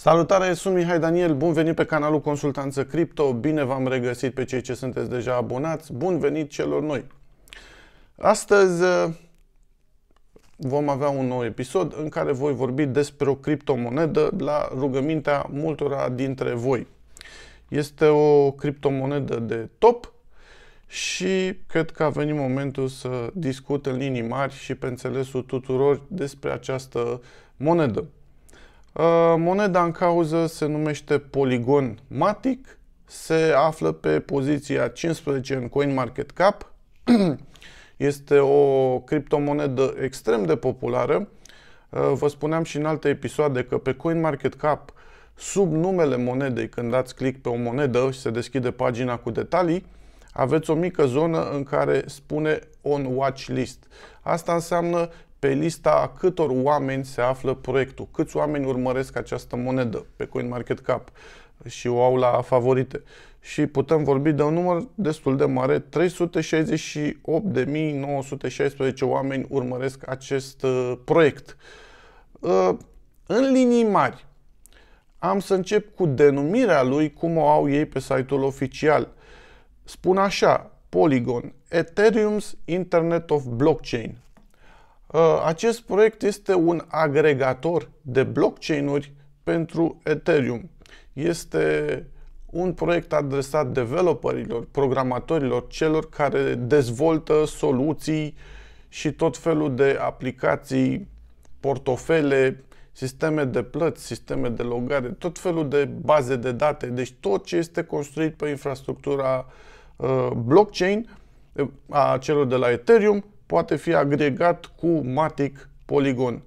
Salutare, sunt Mihai Daniel, bun venit pe canalul Consultanță Cripto, bine v-am regăsit pe cei ce sunteți deja abonați, bun venit celor noi. Astăzi eh, vom avea un nou episod în care voi vorbi despre o criptomonedă la rugămintea multora dintre voi. Este o criptomonedă de top și cred că a venit momentul să discut în linii mari și pe înțelesul tuturor despre această monedă. Uh, moneda în cauză se numește Polygon Matic, se află pe poziția 15 în CoinMarketCap. Este o criptomonedă extrem de populară. Uh, vă spuneam și în alte episoade că pe CoinMarketCap, sub numele monedei, când dați click pe o monedă și se deschide pagina cu detalii, aveți o mică zonă în care spune on watch list. Asta înseamnă pe lista câtor oameni se află proiectul, câți oameni urmăresc această monedă pe CoinMarketCap și o au la favorite. Și putem vorbi de un număr destul de mare, 368.916 oameni urmăresc acest uh, proiect. Uh, în linii mari, am să încep cu denumirea lui, cum o au ei pe site-ul oficial. Spun așa, Polygon, Ethereum's Internet of Blockchain, Uh, acest proiect este un agregator de blockchain-uri pentru Ethereum. Este un proiect adresat developerilor, programatorilor, celor care dezvoltă soluții și tot felul de aplicații, portofele, sisteme de plăți, sisteme de logare, tot felul de baze de date, deci tot ce este construit pe infrastructura uh, blockchain uh, a celor de la Ethereum poate fi agregat cu Matic Polygon.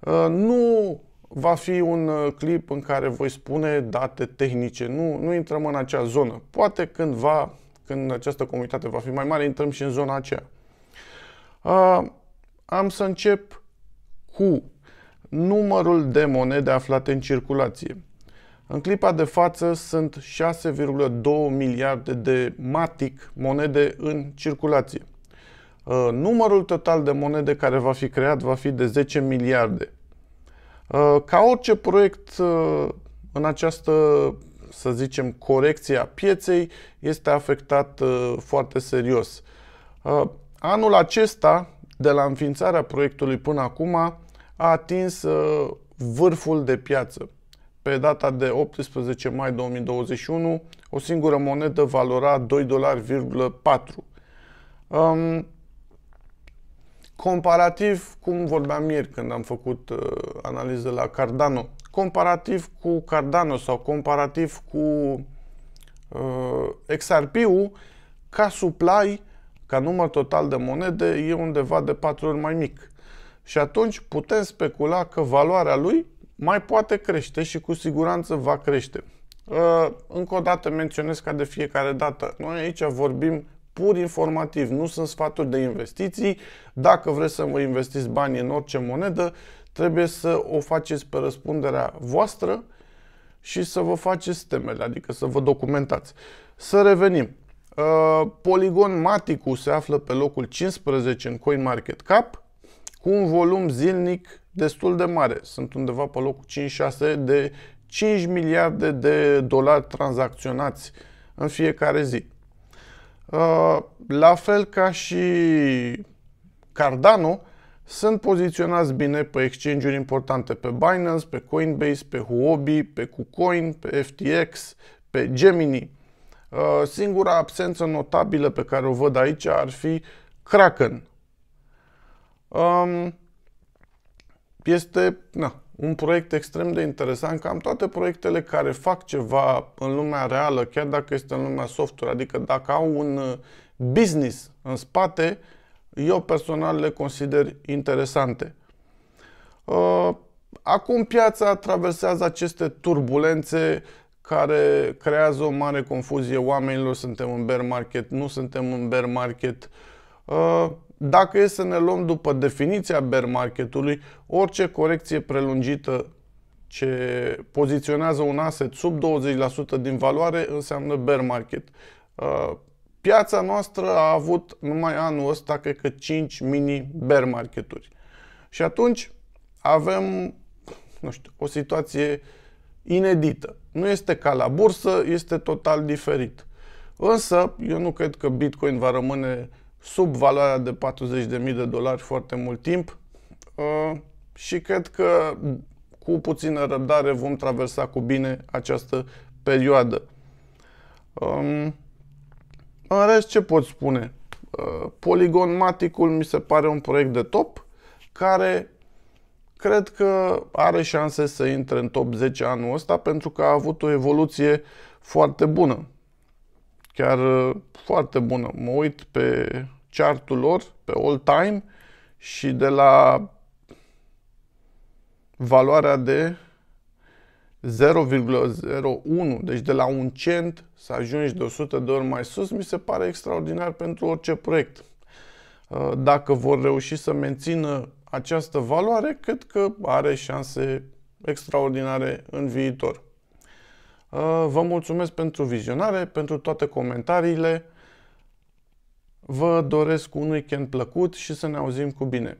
Uh, nu va fi un uh, clip în care voi spune date tehnice, nu, nu intrăm în acea zonă. Poate cândva, când această comunitate va fi mai mare, intrăm și în zona aceea. Uh, am să încep cu numărul de monede aflate în circulație. În clipa de față sunt 6,2 miliarde de matic monede în circulație. Uh, numărul total de monede care va fi creat va fi de 10 miliarde. Uh, ca orice proiect uh, în această, să zicem, corecție a pieței este afectat foarte serios. Anul acesta, de la înființarea proiectului până acum, a atins vârful de piață. Pe data de 18 mai 2021, o singură monedă valora 2,4 dolari comparativ, cum vorbeam ieri când am făcut uh, analiză la Cardano, comparativ cu Cardano sau comparativ cu uh, XRP-ul, ca supply, ca număr total de monede, e undeva de 4 ori mai mic. Și atunci putem specula că valoarea lui mai poate crește și cu siguranță va crește. Uh, încă o dată menționez ca de fiecare dată, noi aici vorbim pur informativ, nu sunt sfaturi de investiții. Dacă vreți să vă investiți bani în orice monedă, trebuie să o faceți pe răspunderea voastră și să vă faceți temele, adică să vă documentați. Să revenim. Uh, Poligon Maticu se află pe locul 15 în CoinMarketCap cu un volum zilnic destul de mare. Sunt undeva pe locul 5-6 de 5 miliarde de dolari tranzacționați în fiecare zi. Uh, la fel ca și Cardano, sunt poziționați bine pe exchange importante, pe Binance, pe Coinbase, pe Huobi, pe KuCoin, pe FTX, pe Gemini. Uh, singura absență notabilă pe care o văd aici ar fi Kraken. Um, este na, un proiect extrem de interesant, cam toate proiectele care fac ceva în lumea reală, chiar dacă este în lumea software, adică dacă au un uh, business în spate, eu personal le consider interesante. Uh, acum piața traversează aceste turbulențe care creează o mare confuzie oamenilor, suntem în bear market, nu suntem în bear market. Uh, dacă e să ne luăm după definiția bear marketului, orice corecție prelungită ce poziționează un asset sub 20% din valoare înseamnă bear market. Uh, piața noastră a avut numai anul ăsta, cred că 5 mini bear marketuri. Și atunci avem, nu știu, o situație inedită. Nu este ca la bursă, este total diferit. Însă, eu nu cred că Bitcoin va rămâne sub valoarea de 40.000 de dolari foarte mult timp uh, și cred că cu puțină răbdare vom traversa cu bine această perioadă. Um, în rest, ce pot spune? Uh, Polygon Maticul mi se pare un proiect de top care cred că are șanse să intre în top 10 anul ăsta pentru că a avut o evoluție foarte bună chiar uh, foarte bună. Mă uit pe chartul lor, pe all time și de la valoarea de 0,01, deci de la un cent să ajungi de 100 de ori mai sus, mi se pare extraordinar pentru orice proiect. Uh, dacă vor reuși să mențină această valoare, cred că are șanse extraordinare în viitor. Uh, vă mulțumesc pentru vizionare, pentru toate comentariile. Vă doresc un weekend plăcut și să ne auzim cu bine.